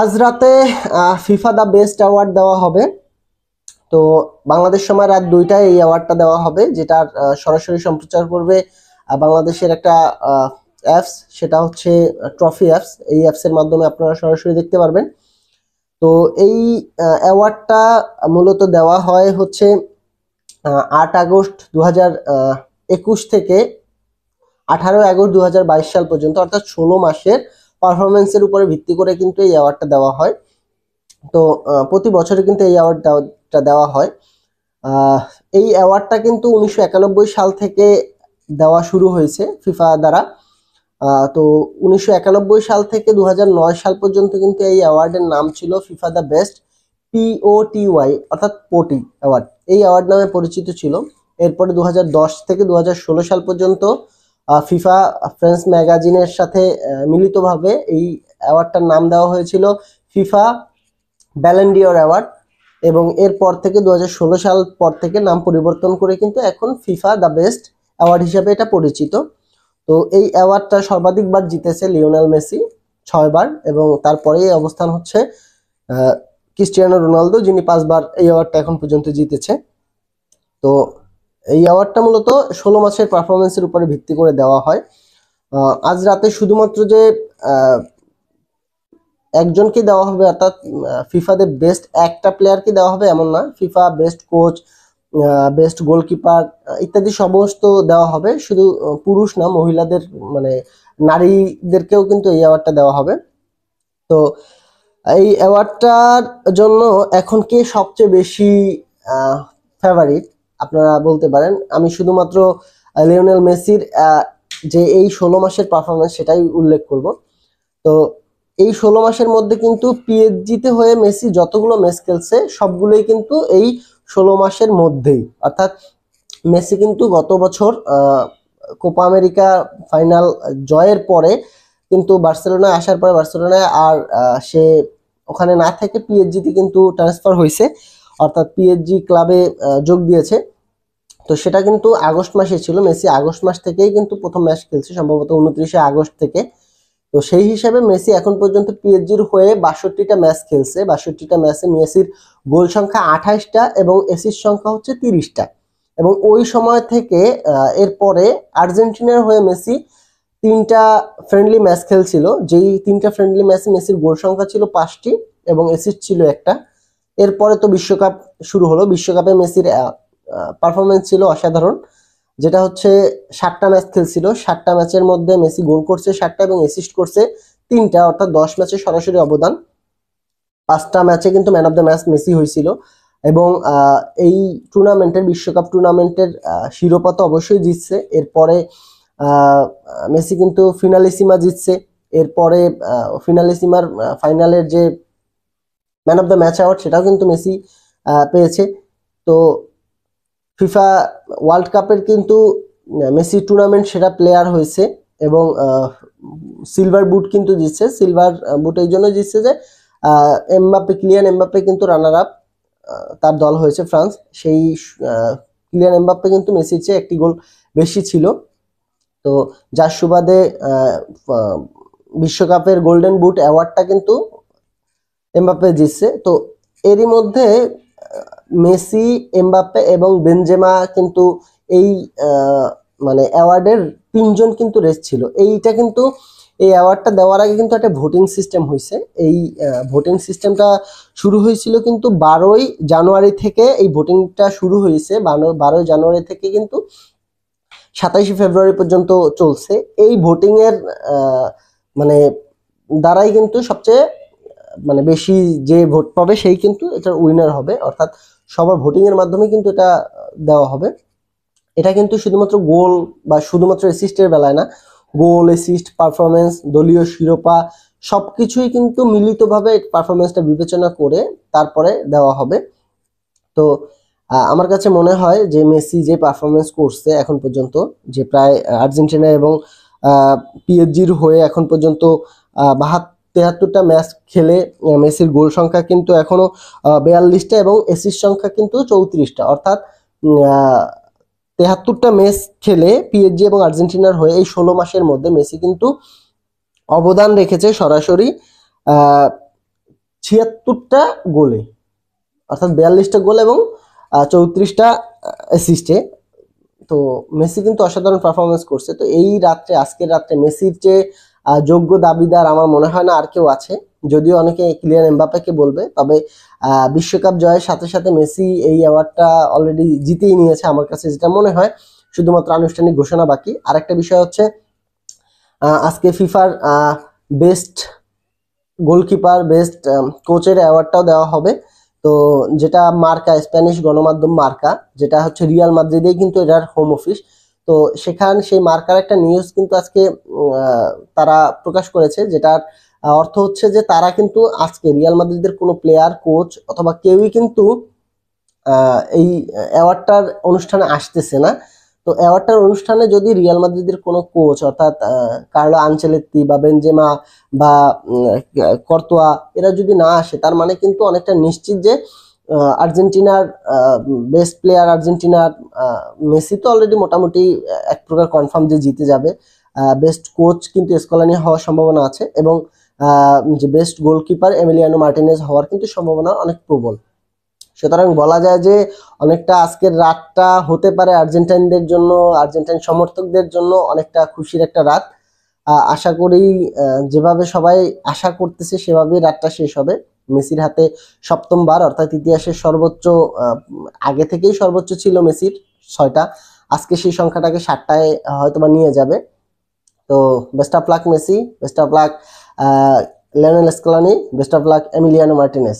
আজ রাতে FIFA the best award দেওয়া হবে তো বাংলাদেশ সময় রাত দুইটায় এই অ্যাওয়ার্ডটা দেওয়া হবে যেটার সরাসরি সম্প্রচার করবে বাংলাদেশের একটা অ্যাপস সেটা হচ্ছে ট্রফি অ্যাপস এই অ্যাপসের মাধ্যমে আপনারা সরাসরি দেখতে পারবেন তো এই অ্যাওয়ার্ডটা মূলত দেওয়া হয় হচ্ছে আট আগস্ট দু একুশ থেকে আঠারো আগস্ট দু সাল পর্যন্ত অর্থাৎ ষোলো মাসের পারফরমেন্সের উপরে ভিত্তি করে কিন্তু এই অ্যাওয়ার্ডটা দেওয়া হয় তো প্রতি বছরে কিন্তু এই অ্যাওয়ার্ডটা দেওয়া হয় এই অ্যাওয়ার্ডটা কিন্তু উনিশশো সাল থেকে দেওয়া শুরু হয়েছে ফিফা দ্বারা তো উনিশশো সাল থেকে দু সাল পর্যন্ত কিন্তু এই অ্যাওয়ার্ডের নাম ছিল ফিফা দ্য বেস্ট ওয়াই অর্থাৎ পোটি অ্যাওয়ার্ড এই অ্যাওয়ার্ড নামে পরিচিত ছিল এরপরে দু থেকে দু সাল পর্যন্ত ফিফা ফ্রেন্স ম্যাগাজিনের সাথে মিলিতভাবে এই অ্যাওয়ার্ডটার নাম দেওয়া হয়েছিল ফিফা ব্যালেন্ডিওর অ্যাওয়ার্ড এবং এরপর থেকে দু সাল পর থেকে নাম পরিবর্তন করে কিন্তু এখন ফিফা দ্য বেস্ট অ্যাওয়ার্ড হিসাবে এটা পরিচিত তো এই অ্যাওয়ার্ডটা সর্বাধিকবার জিতেছে লিওনাল মেসি ছয়বার এবং তারপরে এই অবস্থান হচ্ছে ক্রিস্টিয়ানো রোনালদো যিনি পাঁচবার এই অ্যাওয়ার্ডটা এখন পর্যন্ত জিতেছে তো এই অ্যাওয়ার্ডটা মূলত ষোলো মাসের পারফরমেন্সের উপরে ভিত্তি করে দেওয়া হয় আজ রাতে শুধুমাত্র যে একজনকে দেওয়া হবে অর্থাৎ ফিফাতে বেস্ট একটা প্লেয়ারকে দেওয়া হবে এমন না FIFA best coach best goalkeeper ইত্যাদি সমস্ত দেওয়া হবে শুধু পুরুষ না মহিলাদের মানে নারীদেরকেও কিন্তু এই অ্যাওয়ার্ডটা দেওয়া হবে তো এই অ্যাওয়ার্ডটার জন্য এখন কে সবচেয়ে বেশি ফেভারিট আপনারা বলতে পারেন আমি শুধুমাত্র লিওনেল মেসির যে এই ষোলো মাসের পারফরমেন্স সেটাই উল্লেখ করব তো এই ষোলো মাসের মধ্যে কিন্তু পিএইচজিতে হয়ে মেসি যতগুলো ম্যাচ খেলছে সবগুলোই কিন্তু এই ষোলো মাসের মধ্যেই অর্থাৎ মেসি কিন্তু গত বছর কোপা আমেরিকা ফাইনাল জয়ের পরে কিন্তু বার্সেলোনায় আসার পরে বার্সেলোনায় আর সে ওখানে না থেকে পিএইচজিতে কিন্তু ট্রান্সফার হয়েছে অর্থাৎ পিএইচজি ক্লাবে যোগ দিয়েছে তো সেটা কিন্তু আগস্ট মাসে ছিল মেসি আগস্ট মাস থেকেই কিন্তু প্রথম ম্যাচ খেলছে সম্ভবত উনত্রিশে আগস্ট থেকে তো সেই হিসাবে মেসি এখন পর্যন্ত পিএসজির হয়ে বাষট্টিটা ম্যাচ খেলছে বাষট্টিটা ম্যাচে মেসির গোল সংখ্যা আঠাশটা এবং এসির সংখ্যা হচ্ছে তিরিশটা এবং ওই সময় থেকে এরপরে আর্জেন্টিনার হয়ে মেসি তিনটা ফ্রেন্ডলি ম্যাচ খেলছিল যেই তিনটা ফ্রেন্ডলি ম্যাচে মেসির গোল সংখ্যা ছিল পাঁচটি এবং এসির ছিল একটা এরপরে তো বিশ্বকাপ শুরু হলো বিশ্বকাপে মেসির পারফরমেন্স ছিল অসাধারণ যেটা হচ্ছে সাতটা ম্যাচ খেলছিল সাতটা ম্যাচের মধ্যে মেসি গোল করছে সাতটা এবং অ্যাসিস্ট করছে তিনটা অর্থাৎ দশ ম্যাচে সরাসরি অবদান পাঁচটা ম্যাচে কিন্তু man of the match Messi হয়েছিল এবং এই টুর্নামেন্টের বিশ্বকাপ টুর্নামেন্টের শিরোপা তো অবশ্যই জিতছে এরপরে মেসি কিন্তু ফিনালিসিমা জিতছে এরপরে ফিনালিসিমার ফাইনালের যে man of the match award সেটাও কিন্তু মেসি পেয়েছে তো ফিফা ওয়ার্ল্ড কাপের কিন্তু মেসি টুর্নামেন্ট সেরা প্লেয়ার হয়েছে এবং সিলভার বুট কিন্তু জিতছে সিলভার বুট এই জন্য জিতছে যে এমবাপে ক্লিয়ান এমবাপে কিন্তু রানার আপ তার দল হয়েছে ফ্রান্স সেই ক্লিয়ান এমবাপ্পে কিন্তু মেসির চেয়ে একটি গোল বেশি ছিল তো যার সুবাদে বিশ্বকাপের গোল্ডেন বুট অ্যাওয়ার্ডটা কিন্তু এমবাপ্পে জিতছে তো এরই মধ্যে মেসি এমবাপ্পে এবং বেনজেমা কিন্তু এই মানে অ্যাওয়ার্ডের তিনজন কিন্তু রেস ছিল এইটা কিন্তু এই অ্যাওয়ার্ডটা দেওয়ার আগে কিন্তু একটা ভোটিং সিস্টেম হয়েছে এই ভোটিং সিস্টেমটা শুরু হয়েছিল কিন্তু বারোই জানুয়ারি থেকে এই ভোটিংটা শুরু হয়েছে বারোই জানুয়ারি থেকে কিন্তু সাতাইশে ফেব্রুয়ারি পর্যন্ত চলছে এই ভোটিংয়ের মানে দ্বারাই কিন্তু সবচেয়ে মানে বেশি যে ভোট পাবে সেই কিন্তু এটার উইনার হবে অর্থাৎ সবার ভোটিংয়ের মাধ্যমে কিন্তু এটা দেওয়া হবে এটা কিন্তু শুধুমাত্র গোল বা শুধুমাত্র অ্যাসিস্টের বেলায় না গোল অ্যাসিস্ট পারফরমেন্স দলীয় শিরোপা সব কিছুই কিন্তু মিলিতভাবে পারফরমেন্সটা বিবেচনা করে তারপরে দেওয়া হবে তো আমার কাছে মনে হয় যে মেসি যে পারফরমেন্স করছে এখন পর্যন্ত যে প্রায় আর্জেন্টিনা এবং পিএসজির হয়ে এখন পর্যন্ত বাহাত্তর তেহাত্তরটা ম্যাচ খেলে মেসির গোল সংখ্যা কিন্তু এখনও বেয়াল্লিশটা এবং এসির সংখ্যা কিন্তু চৌত্রিশটা অর্থাৎ তেহাত্তরটা ম্যাচ খেলে পিএইচজি এবং আর্জেন্টিনার হয়ে এই ষোলো মাসের মধ্যে মেসি কিন্তু অবদান রেখেছে সরাসরি ছিয়াত্তরটা গোলে অর্থাৎ বিয়াল্লিশটা গোল এবং চৌত্রিশটা অ্যাসিস্টে তো মেসি কিন্তু অসাধারণ পারফরমেন্স করছে তো এই রাত্রে আজকের রাত্রে মেসির যে যোগ্য দাবিদার আমার মনে হয় না আর কেউ আছে যদিও অনেকে ক্লিয়ার এমবাপ্পেকে বলবে তবে বিশ্বকাপ জয়ের সাথে সাথে মেসি এই অ্যাওয়ার্ডটা অলরেডি জিতেই নিয়েছে আমার কাছে যেটা মনে হয় শুধুমাত্র আনুষ্ঠানিক ঘোষণা বাকি আর একটা বিষয় হচ্ছে আজকে ফিফার বেস্ট গোলকিপার বেস্ট কোচের অ্যাওয়ার্ডটাও দেওয়া হবে তো যেটা মার্কা স্প্যানিশ গণমাধ্যম মার্কা যেটা হচ্ছে রিয়াল মাদ্রিদেই কিন্তু এটার হোম অফিস তো সেখান সেই মার্কার একটা নিউজ কিন্তু আজকে তারা প্রকাশ করেছে যেটার অর্থ হচ্ছে যে তারা কিন্তু আজকে রিয়াল মাদ্রিদের কোনো প্লেয়ার কোচ অথবা কেউই কিন্তু এই অ্যাওয়ার্ডটার অনুষ্ঠানে আসতেছে না তো অ্যাওয়ার্ডটার অনুষ্ঠানে যদি রিয়াল মাদ্রিদের কোনো কোচ অর্থাৎ কার্লো আনচেলেত্তি বা বেনজেমা বা কর্তোয়া এরা যদি না আসে তার মানে কিন্তু অনেকটা নিশ্চিত যে আর্জেন্টিনার বেস্ট প্লেয়ার আর্জেন্টিনার মেসি তো অলরেডি মোটামুটি এক প্রকার কনফার্ম যে জিতে যাবে বেস্ট কোচ কিন্তু স্কলানি হওয়ার সম্ভাবনা আছে এবং যে বেস্ট গোলকিপার এমিলিয়ানো মার্টিনেজ হওয়ার কিন্তু সম্ভাবনা অনেক প্রবল সুতরাং বলা যায় যে অনেকটা আজকের রাতটা হতে পারে আর্জেন্টাইনদের জন্য আর্জেন্টাইন সমর্থকদের জন্য অনেকটা খুশির একটা রাত আশা করি যেভাবে সবাই আশা করতেছে সেভাবেই রাতটা শেষ হবে মেসির হাতে সপ্তমবার অর্থাৎ ইতিহাসের সর্বোচ্চ আগে থেকেই সর্বোচ্চ ছিল মেসির ছয়টা আজকে সেই সংখ্যাটাকে সাতটায় হয়তোবা নিয়ে যাবে তো best of luck Messi best of luck Lionel Scaloni best of luck Emiliano Martinez